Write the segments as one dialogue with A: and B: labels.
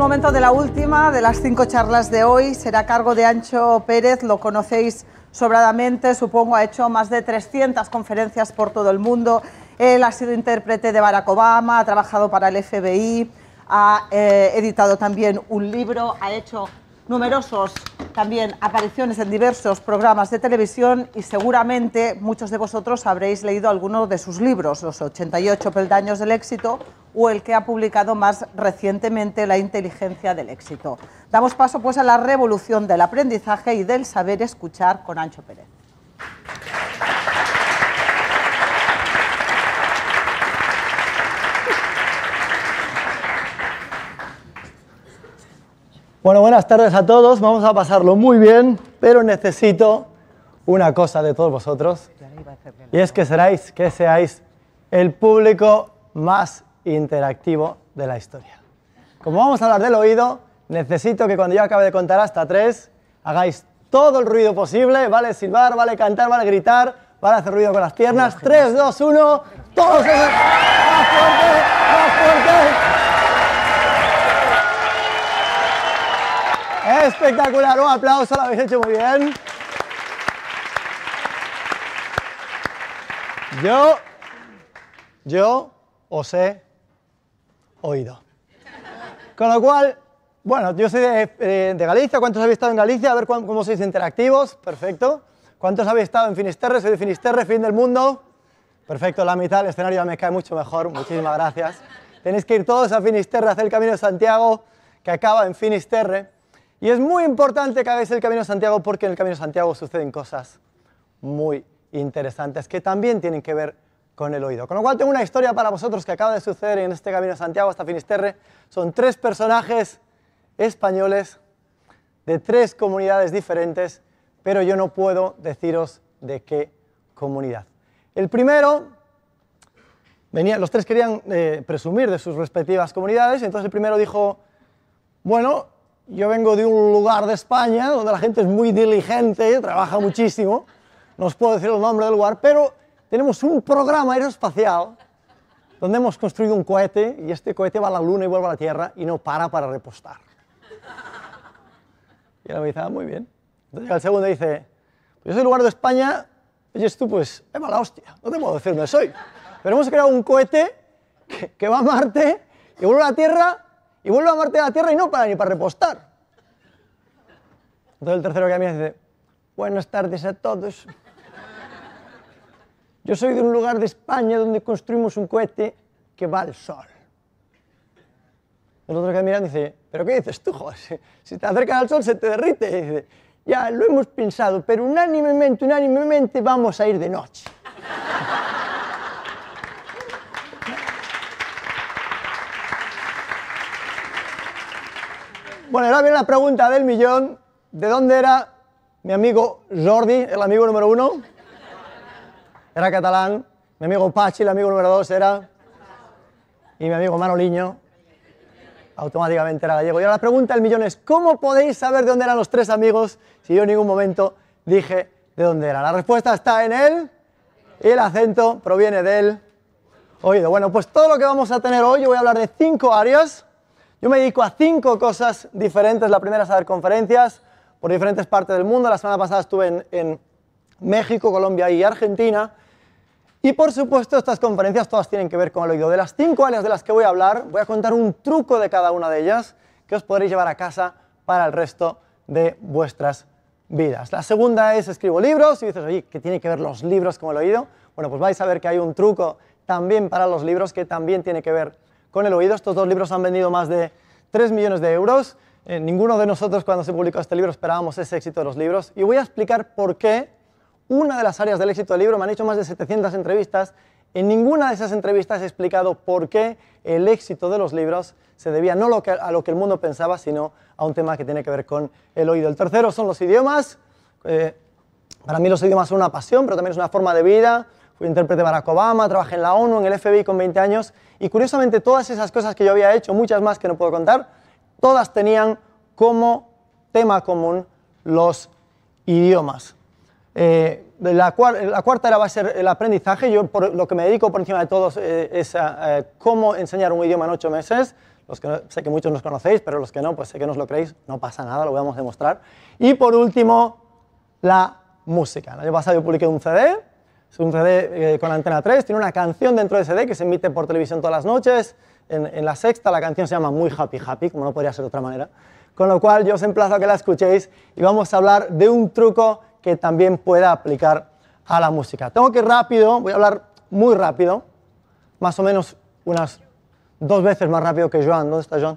A: momento de la última de las cinco charlas de hoy. Será a cargo de Ancho Pérez, lo conocéis sobradamente, supongo ha hecho más de 300 conferencias por todo el mundo. Él ha sido intérprete de Barack Obama, ha trabajado para el FBI, ha eh, editado también un libro, ha hecho numerosos también apariciones en diversos programas de televisión y seguramente muchos de vosotros habréis leído alguno de sus libros, Los 88 peldaños del éxito o el que ha publicado más recientemente La inteligencia del éxito. Damos paso pues a la revolución del aprendizaje y del saber escuchar con Ancho Pérez. Bueno, buenas tardes a todos. Vamos a pasarlo muy bien, pero necesito una cosa de todos vosotros. Y es que seráis, que seáis el público más interactivo de la historia. Como vamos a hablar del oído, necesito que cuando yo acabe de contar hasta tres, hagáis todo el ruido posible, vale silbar, vale cantar, vale gritar, vale hacer ruido con las piernas. Tres, dos, uno, todos. Más fuerte, más fuerte. Espectacular, un aplauso, lo habéis hecho muy bien. Yo, yo os he oído. Con lo cual, bueno, yo soy de, eh, Galicia. ¿Cuántos habéis estado en Galicia? A ver cómo, cómo, sois interactivos. Perfecto. ¿Cuántos habéis estado en Finisterre? Soy de Finisterre, fin del mundo. Perfecto, la mitad El escenario ya me cae mucho mejor. Muchísimas gracias. Tenéis que ir todos a Finisterre hacer el Camino de Santiago, que acaba en Finisterre. Y es muy importante que hagáis el Camino de Santiago porque en el Camino de Santiago suceden cosas muy interesantes que también tienen que ver con el oído. Con lo cual tengo una historia para vosotros que acaba de suceder en este Camino de Santiago hasta Finisterre. Son tres personajes españoles de tres comunidades diferentes, pero yo no puedo deciros de qué comunidad. El primero, venía, los tres querían eh, presumir de sus respectivas comunidades, entonces el primero dijo, bueno, yo vengo de un lugar de España donde la gente es muy diligente, trabaja muchísimo. No os puedo decir el nombre del lugar, pero tenemos un programa aeroespacial donde hemos construido un cohete y este cohete va a la Luna y vuelve a la Tierra y no para para repostar. Y él me dice, ah, muy bien. Entonces el segundo dice, pues yo soy lugar de España, y tú, pues, es mala hostia, no te puedo decir dónde soy. Pero hemos creado un cohete que, que va a Marte y vuelve a la Tierra y vuelve a Marte a la Tierra y no para ni para repostar. Entonces el tercero que a dice, buenas tardes a todos. Yo soy de un lugar de España donde construimos un cohete que va al sol. El otro que mira dice, ¿pero qué dices tú, José? Si te acercas al sol se te derrite. Y ya lo hemos pensado, pero unánimemente, unánimemente vamos a ir de noche. Bueno, ahora viene la pregunta del millón. ¿De dónde era mi amigo Jordi, el amigo número uno? Era catalán. Mi amigo Pachi, el amigo número dos, era... Y mi amigo Manoliño, automáticamente era gallego. Y ahora la pregunta del millón es, ¿cómo podéis saber de dónde eran los tres amigos si yo en ningún momento dije de dónde eran? La respuesta está en él y el acento proviene del oído. Bueno, pues todo lo que vamos a tener hoy, yo voy a hablar de cinco áreas yo me dedico a cinco cosas diferentes. La primera es a dar conferencias por diferentes partes del mundo. La semana pasada estuve en, México, Colombia y Argentina. Y por supuesto, estas conferencias todas tienen que ver con el oído. De las cinco áreas de las que voy a hablar, voy a contar un truco de cada una de ellas que os podréis llevar a casa para el resto de vuestras vidas. La segunda es escribo libros y dices, oye, ¿qué tiene que ver los libros con el oído? Bueno, pues vais a ver que hay un truco también para los libros que también tiene que ver con el oído. Estos dos libros han vendido más de 3 millones de euros. Eh, ninguno de nosotros cuando se publicó este libro esperábamos ese éxito de los libros. Y voy a explicar por qué una de las áreas del éxito del libro, me han hecho más de 700 entrevistas, en ninguna de esas entrevistas he explicado por qué el éxito de los libros se debía no a lo que el mundo pensaba, sino a un tema que tiene que ver con el oído. El tercero son los idiomas. Eh, para mí los idiomas son una pasión, pero también es una forma de vida fui intérprete Barack Obama, trabajé en la ONU, en el FBI con 20 años, y curiosamente todas esas cosas que yo había hecho, muchas más que no puedo contar, todas tenían como tema común los idiomas. Eh, la, cuarta era va a ser el aprendizaje. Yo lo que me dedico por encima de todos eh, es eh, cómo enseñar un idioma en ocho meses. Los que sé que muchos nos conocéis, pero los que no, pues sé que no os lo creéis, no pasa nada, lo vamos a demostrar. Y por último, la música. El año pasado yo publiqué un CD, es un CD eh, con Antena 3, tiene una canción dentro ese CD que se emite por televisión todas las noches. En, la sexta la canción se llama Muy Happy Happy, como no podría ser de otra manera. Con lo cual yo os emplazo a que la escuchéis y vamos a hablar de un truco que también pueda aplicar a la música. Tengo que ir rápido, voy a hablar muy rápido, más o menos unas dos veces más rápido que Joan. ¿Dónde está Joan?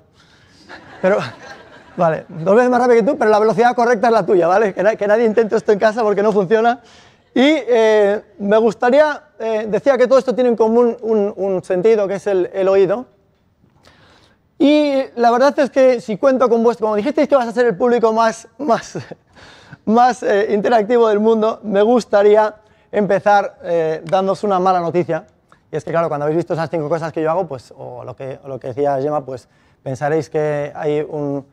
A: Pero, vale, dos veces más rápido que tú, pero la velocidad correcta es la tuya, ¿vale? que nadie intente esto en casa porque no funciona. Y eh, me gustaría, eh, decía que todo esto tiene en común un, sentido, que es el, oído. Y la verdad es que si cuento con vuestro, como dijisteis que vas a ser el público más, más, más eh, interactivo del mundo, me gustaría empezar dándos una mala noticia. Y es que, claro, cuando habéis visto esas cinco cosas que yo hago, pues, o lo que, lo que decía Gemma, pues pensaréis que hay un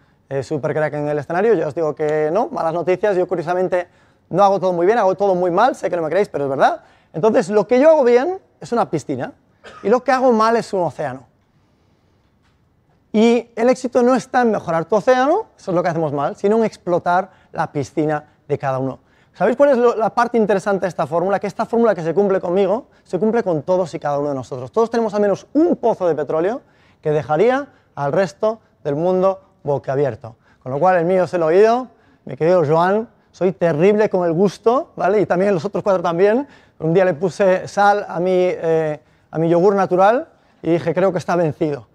A: super crack en el escenario. Yo os digo que no, malas noticias. Yo, curiosamente, no hago todo muy bien, hago todo muy mal, sé que no me creéis, pero es verdad. Entonces, lo que yo hago bien es una piscina y lo que hago mal es un océano. Y el éxito no está en mejorar tu océano, eso es lo que hacemos mal, sino en explotar la piscina de cada uno. ¿Sabéis cuál es la parte interesante de esta fórmula? Que esta fórmula que se cumple conmigo, se cumple con todos y cada uno de nosotros. Todos tenemos al menos un pozo de petróleo que dejaría al resto del mundo abierto. Con lo cual el mío es el oído, mi querido Joan, soy terrible con el gusto, ¿vale? Y también los otros cuatro también. Un día le puse sal eh, a mi, yogur natural y dije, creo que está vencido.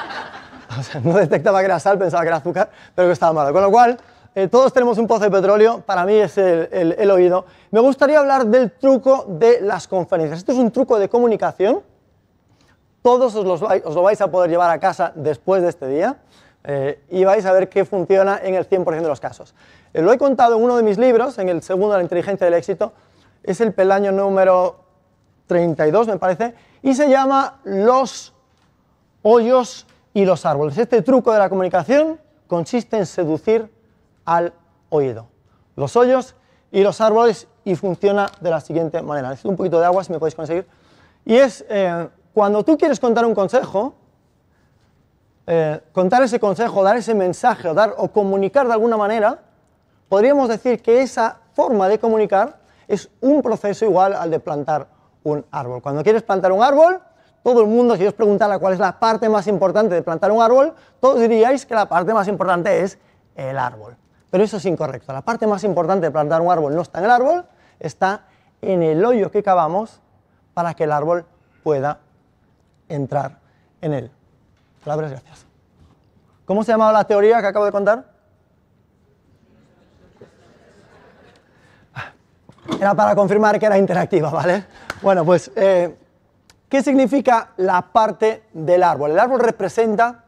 A: o sea, no detectaba que era sal, pensaba que era azúcar, pero que estaba malo. Con lo cual, eh, todos tenemos un pozo de petróleo, para mí es el, oído. Me gustaría hablar del truco de las conferencias. Esto es un truco de comunicación. Todos os lo vais a poder llevar a casa después de este día. Eh, y vais a ver qué funciona en el 100% de los casos. Eh, lo he contado en uno de mis libros, en el segundo, La inteligencia del éxito, es el pelaño número 32, me parece, y se llama Los hoyos y los árboles. Este truco de la comunicación consiste en seducir al oído. Los hoyos y los árboles y funciona de la siguiente manera. Necesito un poquito de agua si me podéis conseguir. Y es eh, cuando tú quieres contar un consejo, eh, contar ese consejo, dar ese mensaje o, dar, o comunicar de alguna manera, podríamos decir que esa forma de comunicar es un proceso igual al de plantar un árbol. Cuando quieres plantar un árbol, todo el mundo, si os preguntara cuál es la parte más importante de plantar un árbol, todos diríais que la parte más importante es el árbol. Pero eso es incorrecto. La parte más importante de plantar un árbol no está en el árbol, está en el hoyo que cavamos para que el árbol pueda entrar en él. Palabras gracias. ¿Cómo se llamaba la teoría que acabo de contar? Ah, era para confirmar que era interactiva, ¿vale? Bueno, pues, eh, ¿qué significa la parte del árbol? El árbol representa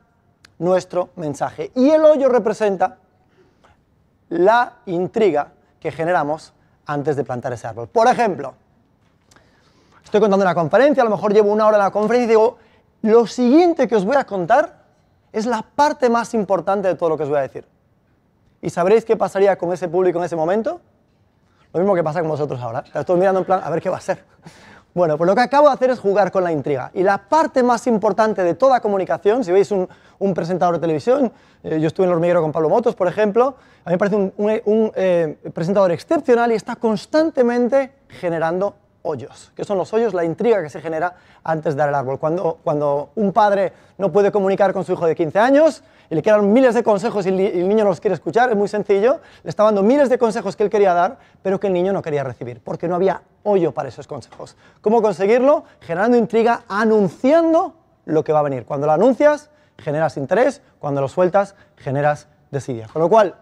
A: nuestro mensaje y el hoyo representa la intriga que generamos antes de plantar ese árbol. Por ejemplo, estoy contando una conferencia, a lo mejor llevo una hora en la conferencia y digo, lo siguiente que os voy a contar es la parte más importante de todo lo que os voy a decir. ¿Y sabréis qué pasaría con ese público en ese momento? Lo mismo que pasa con vosotros ahora. estoy mirando en plan, a ver qué va a ser. Bueno, pues lo que acabo de hacer es jugar con la intriga. Y la parte más importante de toda comunicación, si veis un, presentador de televisión, eh, yo estuve en el hormiguero con Pablo Motos, por ejemplo, a mí me parece un, eh, presentador excepcional y está constantemente generando hoyos. ¿Qué son los hoyos? La intriga que se genera antes de dar el árbol. Cuando, cuando un padre no puede comunicar con su hijo de 15 años y le quedan miles de consejos y el niño no los quiere escuchar, es muy sencillo, le está dando miles de consejos que él quería dar, pero que el niño no quería recibir, porque no había hoyo para esos consejos. ¿Cómo conseguirlo? Generando intriga, anunciando lo que va a venir. Cuando lo anuncias, generas interés, cuando lo sueltas, generas desidia. Con lo cual,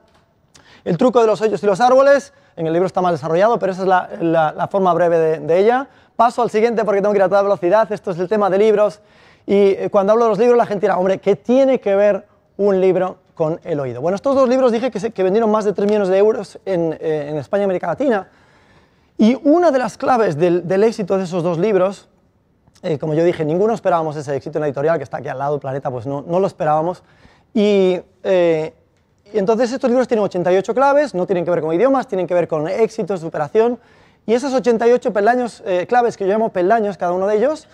A: el truco de los hoyos y los árboles, en el libro está mal desarrollado, pero esa es la, forma breve de, ella. Paso al siguiente porque tengo que ir a toda velocidad. Esto es el tema de libros. Y eh, cuando hablo de los libros, la gente dirá, hombre, ¿qué tiene que ver un libro con el oído? Bueno, estos dos libros dije que, vendieron más de 3 millones de euros eh, en, España y América Latina. Y una de las claves del, éxito de esos dos libros, eh, como yo dije, ninguno esperábamos ese éxito en la editorial que está aquí al lado, del Planeta, pues no, lo esperábamos. Y y entonces estos libros tienen 88 claves, no tienen que ver con idiomas, tienen que ver con éxito, superación. Y esos 88 peldaños, eh, claves que yo llamo peldaños, cada uno de ellos,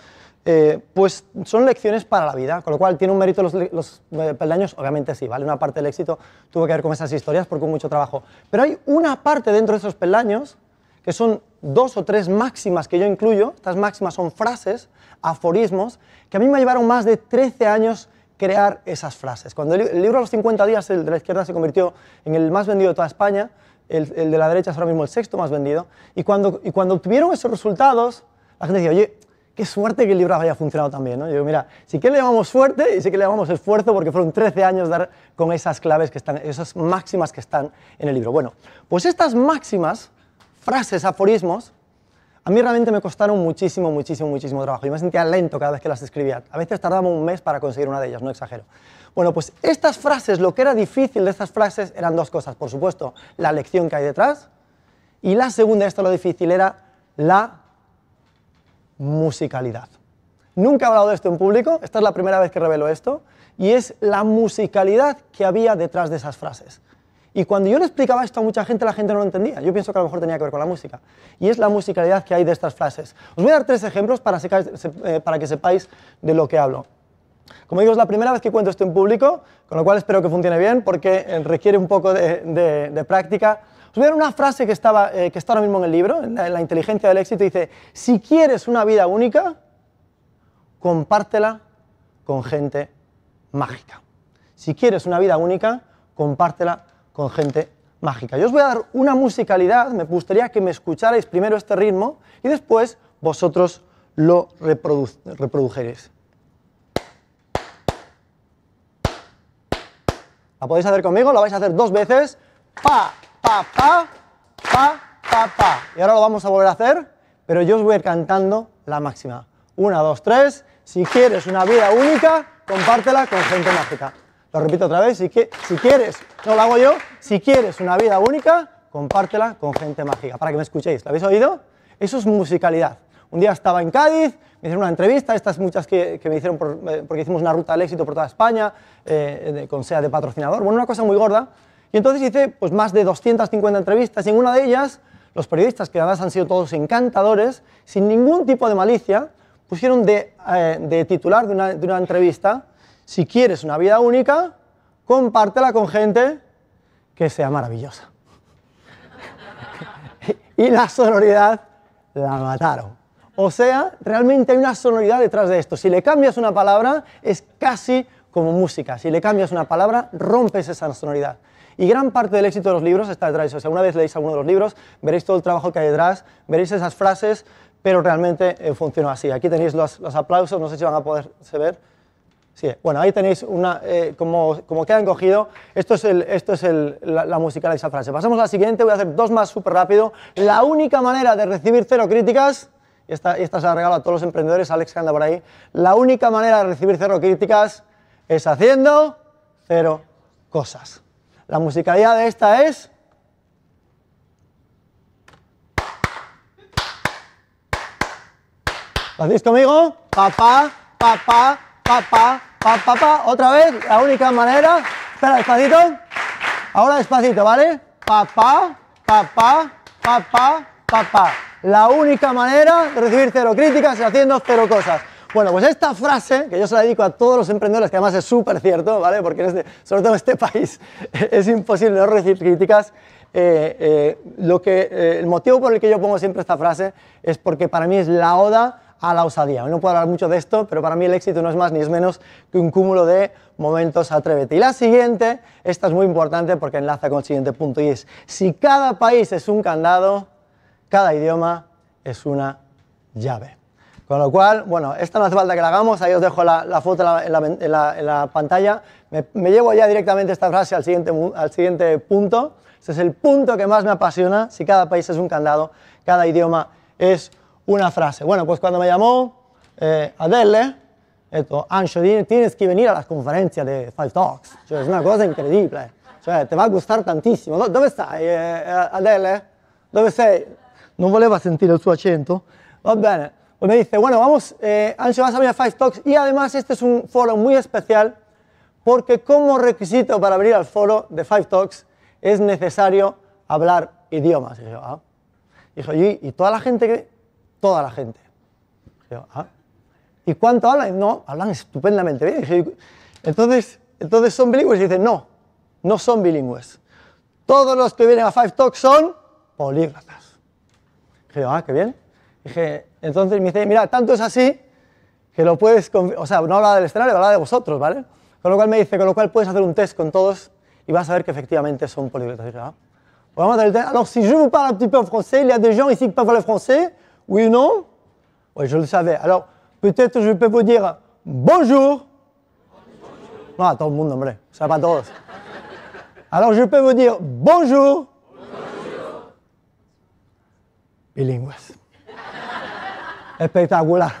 A: eh, pues son lecciones para la vida, con lo cual tiene un mérito los, los eh, peldaños, obviamente sí, ¿vale? Una parte del éxito tuvo que ver con esas historias porque con mucho trabajo. Pero hay una parte dentro de esos peldaños que son dos o tres máximas que yo incluyo, estas máximas son frases, aforismos, que a mí me llevaron más de 13 años crear esas frases. Cuando el, libro a los 50 días, el de la izquierda se convirtió en el más vendido de toda España, el, de la derecha es ahora mismo el sexto más vendido, y cuando, y cuando obtuvieron esos resultados, la gente decía, oye, qué suerte que el libro haya funcionado también, ¿no? Yo digo, mira, sí que le llamamos suerte y sí que le llamamos esfuerzo porque fueron 13 años dar con esas claves que están, esas máximas que están en el libro. Bueno, pues estas máximas, frases, aforismos, a mí realmente me costaron muchísimo, muchísimo, muchísimo trabajo. Yo me sentía lento cada vez que las escribía. A veces tardaba un mes para conseguir una de ellas, no exagero. Bueno, pues estas frases, lo que era difícil de estas frases eran dos cosas. Por supuesto, la lección que hay detrás. Y la segunda, esto lo difícil, era la musicalidad. Nunca he hablado de esto en público, esta es la primera vez que revelo esto, y es la musicalidad que había detrás de esas frases. Y cuando yo le explicaba esto a mucha gente, la gente no lo entendía. Yo pienso que a lo mejor tenía que ver con la música. Y es la musicalidad que hay de estas frases. Os voy a dar tres ejemplos para, eh, que sepáis de lo que hablo. Como digo, es la primera vez que cuento esto en público, con lo cual espero que funcione bien porque eh, requiere un poco de, práctica. Os voy a dar una frase que, estaba, eh, que está ahora mismo en el libro, en la, la inteligencia del éxito. Dice, si quieres una vida única, compártela con gente mágica. Si quieres una vida única, compártela con gente mágica. Yo os voy a dar una musicalidad, me gustaría que me escucharais primero este ritmo y después vosotros lo reprodujeréis. La podéis hacer conmigo, la vais a hacer dos veces. Pa, pa, pa, pa, pa, pa. Y ahora lo vamos a volver a hacer, pero yo os voy a ir cantando la máxima. Una, dos, tres. Si quieres una vida única, compártela con gente mágica. Lo repito otra vez, si, que, si quieres, no lo hago yo, si quieres una vida única, compártela con gente mágica, para que me escuchéis. ¿Lo habéis oído? Eso es musicalidad. Un día estaba en Cádiz, me hicieron una entrevista, estas muchas que, que me hicieron eh, porque hicimos una ruta al éxito por toda España, eh, con sea de patrocinador, bueno, una cosa muy gorda. Y entonces hice pues, más de 250 entrevistas y en una de ellas los periodistas, que además han sido todos encantadores, sin ningún tipo de malicia, pusieron de, eh, de titular de una, de una entrevista si quieres una vida única, compártela con gente que sea maravillosa. y la sonoridad la mataron. O sea, realmente hay una sonoridad detrás de esto. Si le cambias una palabra, es casi como música. Si le cambias una palabra, rompes esa sonoridad. Y gran parte del éxito de los libros está detrás. O sea, una vez leéis alguno de los libros, veréis todo el trabajo que hay detrás, veréis esas frases, pero realmente eh, funciona así. Aquí tenéis los, los aplausos, no sé si van a poderse ver bueno, ahí tenéis una, eh, como, queda encogido, esto es, el, esto es el, la, musicalidad musical de esa frase. Pasamos a la siguiente, voy a hacer dos más súper rápido. La única manera de recibir cero críticas, y esta, esta se la regalo a todos los emprendedores, Alex que anda por ahí, la única manera de recibir cero críticas es haciendo cero cosas. La musicalidad de esta es... ¿Lo hacéis conmigo? Papá, papá, papá, Pa, pa, otra vez, la única manera. Espera, despacito. Ahora despacito, ¿vale? Pa, pa, pa, pa, La única manera de recibir cero críticas es haciendo cero cosas. Bueno, pues esta frase, que yo se la dedico a todos los emprendedores, que además es súper cierto, ¿vale? Porque en este, sobre todo en este país es imposible no recibir críticas. Eh, eh, lo que, eh, el motivo por el que yo pongo siempre esta frase es porque para mí es la oda a la osadía. no puedo hablar mucho de esto, pero para mí el éxito no es más ni es menos que un cúmulo de momentos atrévete. Y la siguiente, esta es muy importante porque enlaza con el siguiente punto y es, si cada país es un candado, cada idioma es una llave. Con lo cual, bueno, esta no hace falta que la hagamos, ahí os dejo la, foto en la, pantalla. Me, llevo ya directamente esta frase al siguiente, al siguiente punto. ese es el punto que más me apasiona. Si cada país es un candado, cada idioma es una frase. Bueno, pues cuando me llamó eh, Adele, esto, Ancho, tienes que venir a la conferencia de Five Talks. es una cosa increíble. te va a gustar tantísimo ¿dónde estás eh, eh, Adele? ¿dónde estás? no voleva sentir el su acento. Va pues, pues me dice, bueno, vamos, Ancho, vas a venir a Five Talks. Y además este es un foro muy especial porque como requisito para venir al foro de Five Talks es necesario hablar idiomas. y ah". toda la gente que toda la gente. Ah". Y, cuánto hablan? No, hablan estupendamente bien. Entonces, entonces son bilingües y dicen, no, no son bilingües. Todos los que vienen a Five Talk son polígratas Dije, ah, qué bien. entonces me dice, mira, tanto es así que lo puedes, o sea, no habla del escenario, habla de vosotros, ¿vale? Con lo cual me dice, con lo cual puedes hacer un test con todos y vas a ver que efectivamente son políglotas. Dije, ah, pues vamos a hacer el test. Alors, si je vous parle un petit peu en français, il y a des gens ici qui parlent français, Oui ou non Oui, je le savais. Alors, peut-être je peux vous dire bonjour. Non, attends, le monde ça va drôle. Alors, je peux vous dire bonjour. bonjour. Bilingues. Espectacular.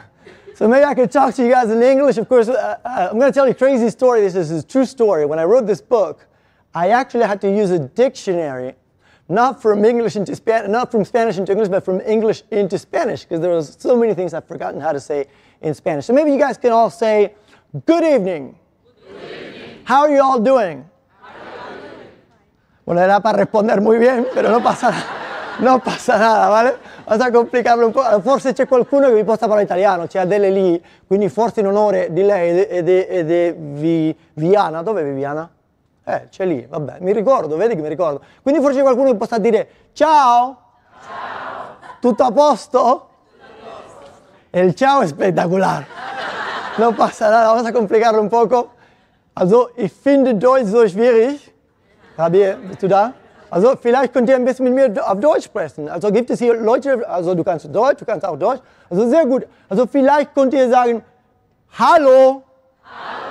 A: So maybe I could talk to you guys in English. Of course, uh, uh, I'm going to tell you a crazy story. This is a true story. When I wrote this book, I actually had to use a dictionary not from English into Spanish, not from Spanish into English, but from English into Spanish, because there was so many things I've forgotten how to say in Spanish. So maybe you guys can all say, "Good evening." How are you all doing? How Bueno, era para responder muy bien, pero no pasa nada. Non passa nada, vale? Basta complicarlo un po'. Forse c'è qualcuno che vi possa parlare italiano, c'è Adele lì, quindi forse in onore di lei e di, e Dove è di Viviana. Viviana? Eh, c'è lì, vabbè, mi ricordo, vedi che mi ricordo. Quindi forse c'è qualcuno che possa dire ciao. Ciao. Tutto a posto? Tutto a posto. E il ciao è spettacolare. no pasa nada, vamos a complicarlo un poco. Also, ich finde Deutsch so schwierig. Javier, bist du da? Also, vielleicht könnt ihr ein bisschen mit mir auf Deutsch sprechen. Also, gibt es hier Leute, also du kannst Deutsch, du kannst auch Deutsch. Also, sehr gut. Also, vielleicht könnt ihr sagen, hallo. Hallo.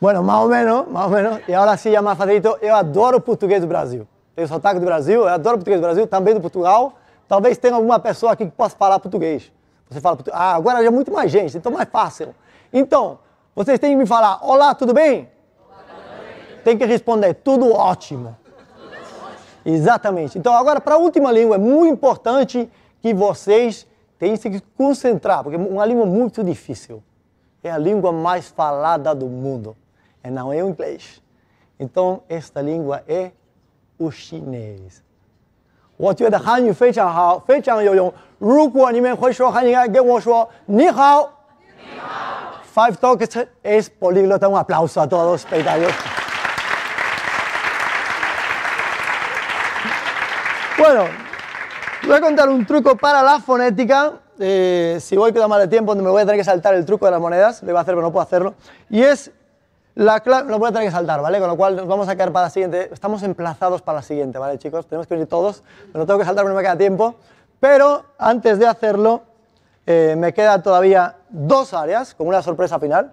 A: Bueno, mais ou menos, mais ou menos. E agora sim, é mais facilito. Eu adoro o português do Brasil. Tenho sotaque do Brasil, eu adoro o português do Brasil, também do Portugal. Talvez tenha alguma pessoa aqui que possa falar português. Você fala português. Ah, agora já é muito mais gente, então é mais fácil. Então, vocês têm que me falar, olá, tudo bem? Olá, Tem que responder, tudo ótimo. Tudo ótimo. Exatamente. Então, agora, para a última língua, é muito importante que vocês tenham que se concentrar, porque é uma língua muito difícil. É a língua mais falada do mundo. entonces não é o inglês. Então, esta língua é o chinês. Five es políglota. Un aplauso a todos. bueno, voy a contar un truco para la fonética. Eh, si voy quedar mal de tiempo, me voy a tener que saltar el truco de las monedas. Le va a hacer, pero no puedo hacerlo. Y es la clave lo voy a tener que saltar, ¿vale? Con lo cual nos vamos a quedar para la siguiente. Estamos emplazados para la siguiente, ¿vale, chicos? Tenemos que ir todos. Pero tengo que saltar porque no me queda tiempo. Pero antes de hacerlo, eh, me quedan todavía dos áreas, como una sorpresa final.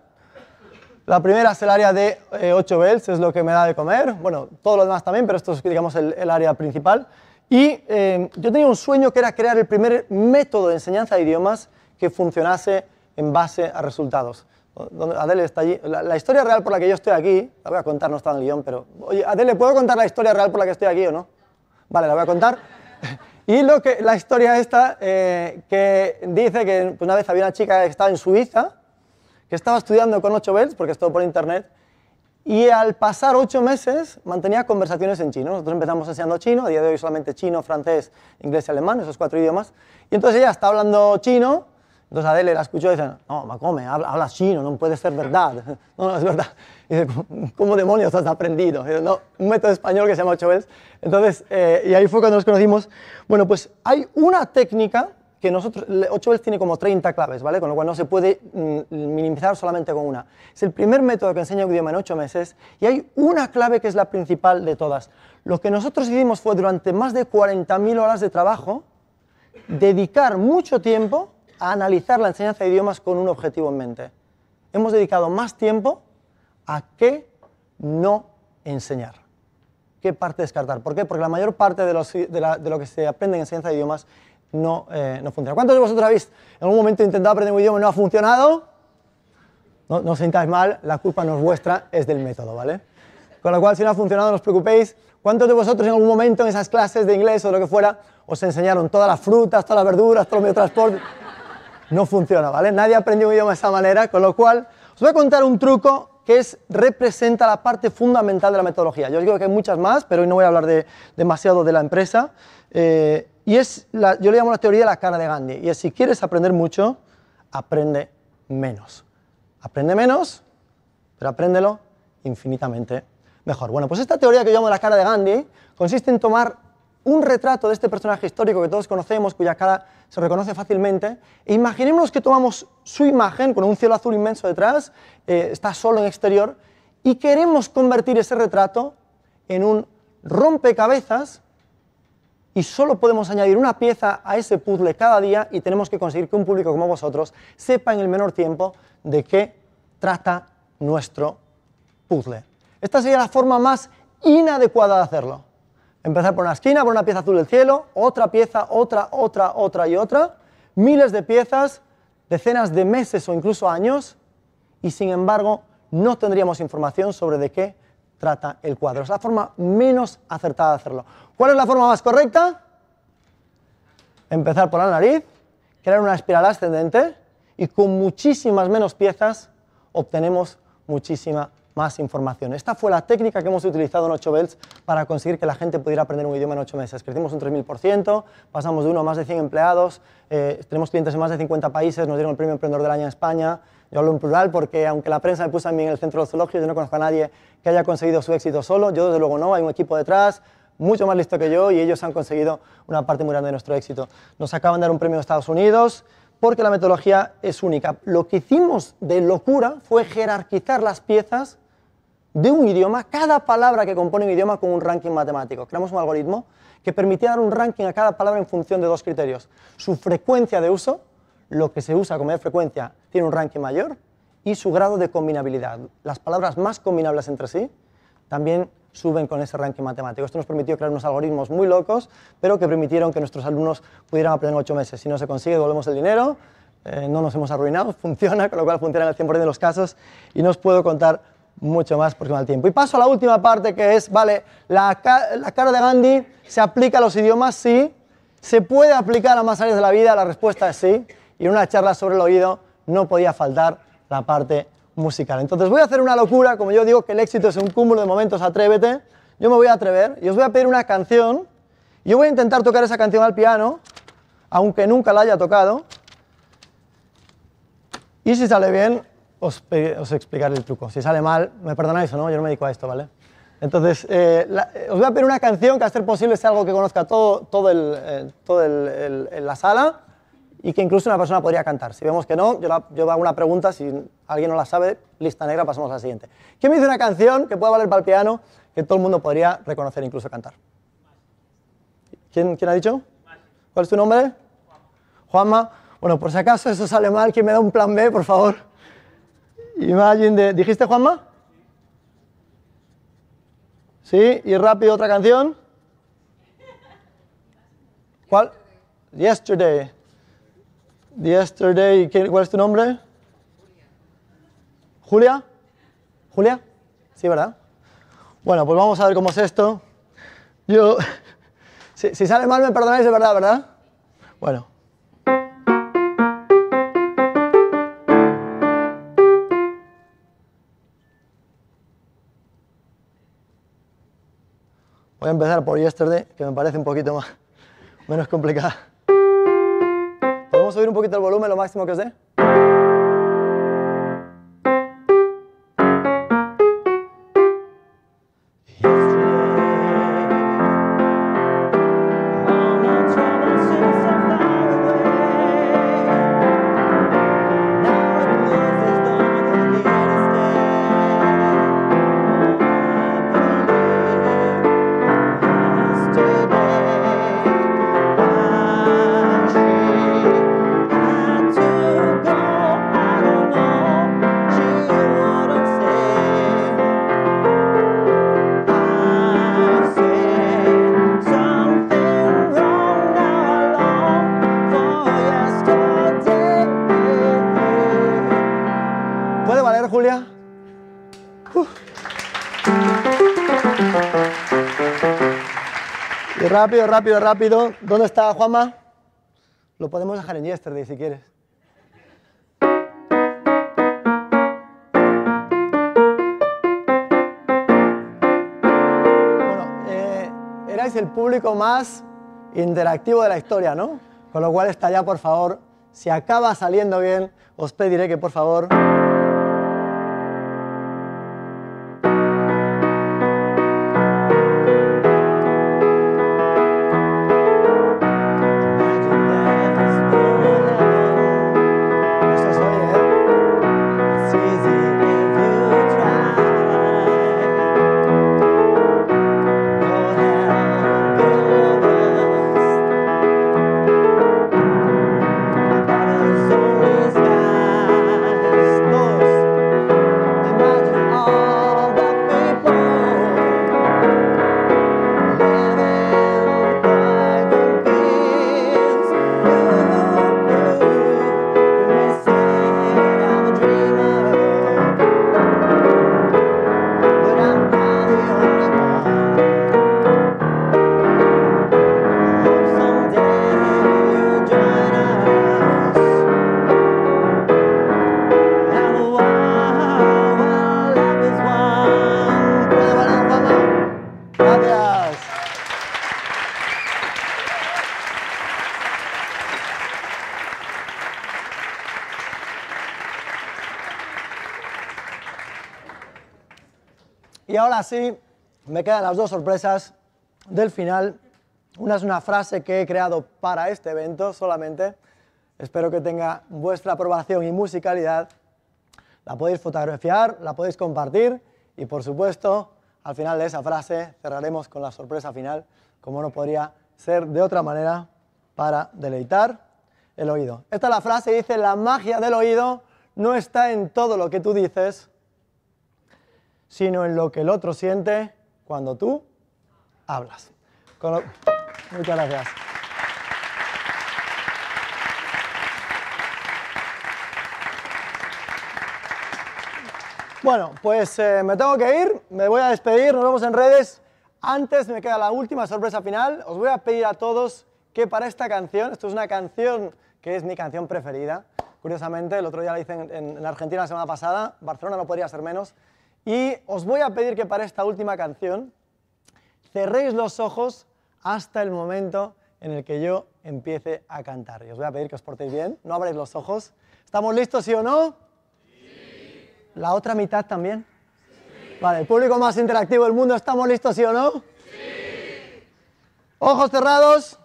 A: La primera es el área de 8 eh, bells, es lo que me da de comer. Bueno, todo lo demás también, pero esto es, digamos, el, área principal. Y eh, yo tenía un sueño que era crear el primer método de enseñanza de idiomas que funcionase en base a resultados. Donde Adele está allí. La, historia real por la que yo estoy aquí, la voy a contar, no está en el guión, pero... Oye, Adele, ¿puedo contar la historia real por la que estoy aquí o no? Vale, la voy a contar. y lo que, la historia esta eh, que dice que una vez había una chica que estaba en Suiza, que estaba estudiando con ocho bells, porque es todo por internet, y al pasar ocho meses mantenía conversaciones en chino. Nosotros empezamos enseñando chino, a día de hoy solamente chino, francés, inglés y alemán, esos cuatro idiomas. Y entonces ella está hablando chino entonces Adele la escuchó y dice, no, Macome, habla, habla chino, no puede ser verdad. No, no es verdad. Y dice, ¿cómo demonios has aprendido? no, un método español que se llama veces Entonces, eh, y ahí fue cuando nos conocimos. Bueno, pues hay una técnica que nosotros, veces tiene como 30 claves, ¿vale? Con lo cual no se puede mm, minimizar solamente con una. Es el primer método que enseña un idioma en 8 meses y hay una clave que es la principal de todas. Lo que nosotros hicimos fue durante más de 40.000 horas de trabajo, dedicar mucho tiempo a analizar la enseñanza de idiomas con un objetivo en mente. Hemos dedicado más tiempo a qué no enseñar. ¿Qué parte descartar? ¿Por qué? Porque la mayor parte de, lo que se aprende en enseñanza de idiomas no, eh, no funciona. ¿Cuántos de vosotros habéis en algún momento intentado aprender un idioma y no ha funcionado? No, no os sintáis mal, la culpa no es vuestra, es del método, ¿vale? Con lo cual, si no ha funcionado, no os preocupéis. ¿Cuántos de vosotros en algún momento en esas clases de inglés o lo que fuera os enseñaron todas las frutas, todas las verduras, todo los medios de transporte? no funciona, ¿vale? Nadie aprendió un idioma de esa manera, con lo cual os voy a contar un truco que es, representa la parte fundamental de la metodología. Yo os digo que hay muchas más, pero hoy no voy a hablar de, demasiado de la empresa. Eh, y es, yo le llamo la teoría de la cara de Gandhi. Y es, si quieres aprender mucho, aprende menos. Aprende menos, pero apréndelo infinitamente mejor. Bueno, pues esta teoría que yo llamo la cara de Gandhi consiste en tomar un retrato de este personaje histórico que todos conocemos, cuya cara se reconoce fácilmente, e imaginémonos que tomamos su imagen con un cielo azul inmenso detrás, eh, está solo en exterior, y queremos convertir ese retrato en un rompecabezas y solo podemos añadir una pieza a ese puzzle cada día y tenemos que conseguir que un público como vosotros sepa en el menor tiempo de qué trata nuestro puzzle. Esta sería la forma más inadecuada de hacerlo. Empezar por una esquina, por una pieza azul del cielo, otra pieza, otra, otra, otra y otra, miles de piezas, decenas de meses o incluso años, y sin embargo no tendríamos información sobre de qué trata el cuadro. Es la forma menos acertada de hacerlo. ¿Cuál es la forma más correcta? Empezar por la nariz, crear una espiral ascendente y con muchísimas menos piezas obtenemos muchísima más información. Esta fue la técnica que hemos utilizado en 8 Belts para conseguir que la gente pudiera aprender un idioma en 8 meses. Crecimos un 3.000%, pasamos de uno a más de 100 empleados, eh, tenemos clientes en más de 50 países, nos dieron el premio Emprendedor del Año en España. Yo hablo en plural porque aunque la prensa me puso a mí en el centro de zoológico, yo no conozco a nadie que haya conseguido su éxito solo. Yo desde luego no, hay un equipo detrás, mucho más listo que yo y ellos han conseguido una parte muy grande de nuestro éxito. Nos acaban de dar un premio en Estados Unidos porque la metodología es única. Lo que hicimos de locura fue jerarquizar las piezas de un idioma, cada palabra que compone un idioma con un ranking matemático. Creamos un algoritmo que permitía dar un ranking a cada palabra en función de dos criterios. Su frecuencia de uso, lo que se usa como mayor frecuencia tiene un ranking mayor, y su grado de combinabilidad. Las palabras más combinables entre sí también suben con ese ranking matemático. Esto nos permitió crear unos algoritmos muy locos, pero que permitieron que nuestros alumnos pudieran aprender en ocho meses. Si no se consigue, devolvemos el dinero, eh, no nos hemos arruinado, funciona, con lo cual funciona en el 100% de los casos, y no os puedo contar mucho más por el tiempo. Y paso a la última parte que es, vale, la, la cara de Gandhi se aplica a los idiomas, sí. ¿Se puede aplicar a más áreas de la vida? La respuesta es sí. Y en una charla sobre el oído no podía faltar la parte musical. Entonces voy a hacer una locura, como yo digo que el éxito es un cúmulo de momentos, atrévete. Yo me voy a atrever y os voy a pedir una canción. Yo voy a intentar tocar esa canción al piano, aunque nunca la haya tocado. Y si sale bien, os, explicaré el truco. Si sale mal, me perdonáis o no, yo no me dedico a esto, ¿vale? Entonces, eh, eh, os voy a pedir una canción que a ser posible sea algo que conozca todo, todo, el, eh, todo el, la sala y que incluso una persona podría cantar. Si vemos que no, yo, yo, hago una pregunta, si alguien no la sabe, lista negra, pasamos a la siguiente. ¿Quién me dice una canción que pueda valer para el piano que todo el mundo podría reconocer incluso cantar? ¿Quién, quién ha dicho? ¿Cuál es tu nombre? Juanma. Bueno, por si acaso eso sale mal, ¿quién me da un plan B, por favor? Imagine de, ¿Dijiste Juanma? Sí, y rápido otra canción. ¿Cuál? Yesterday. Yesterday, ¿cuál es tu nombre? Julia. ¿Julia? Sí, ¿verdad? Bueno, pues vamos a ver cómo es esto. Yo, si, si sale mal me perdonáis de verdad, ¿verdad? Bueno. Voy a empezar por Yesterday, que me parece un poquito más, menos complicada. ¿Podemos subir un poquito el volumen lo máximo que os Rápido, rápido, rápido. ¿Dónde está Juanma? Lo podemos dejar en yesterday si quieres. Bueno, eh, erais el público más interactivo de la historia, ¿no? Con lo cual está ya, por favor, si acaba saliendo bien, os pediré que por favor... así, me quedan las dos sorpresas del final. Una es una frase que he creado para este evento solamente. Espero que tenga vuestra aprobación y musicalidad. La podéis fotografiar, la podéis compartir y por supuesto, al final de esa frase cerraremos con la sorpresa final, como no podría ser de otra manera, para deleitar el oído. Esta es la frase, dice, la magia del oído no está en todo lo que tú dices, sino en lo que el otro siente cuando tú hablas. Muchas gracias. Bueno, pues eh, me tengo que ir, me voy a despedir, nos vemos en redes. Antes me queda la última sorpresa final. Os voy a pedir a todos que para esta canción, esto es una canción que es mi canción preferida, curiosamente, el otro día la hice en, Argentina la semana pasada, Barcelona no podría ser menos, y os voy a pedir que para esta última canción cerréis los ojos hasta el momento en el que yo empiece a cantar. Y os voy a pedir que os portéis bien, no abréis los ojos. ¿Estamos listos, sí o no? Sí. ¿La otra mitad también? Sí. Vale, el público más interactivo del mundo, ¿estamos listos, sí o no? Sí. Ojos cerrados.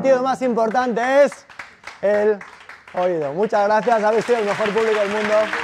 A: sentido más importante es el oído. Muchas gracias, habéis sido el mejor público del mundo.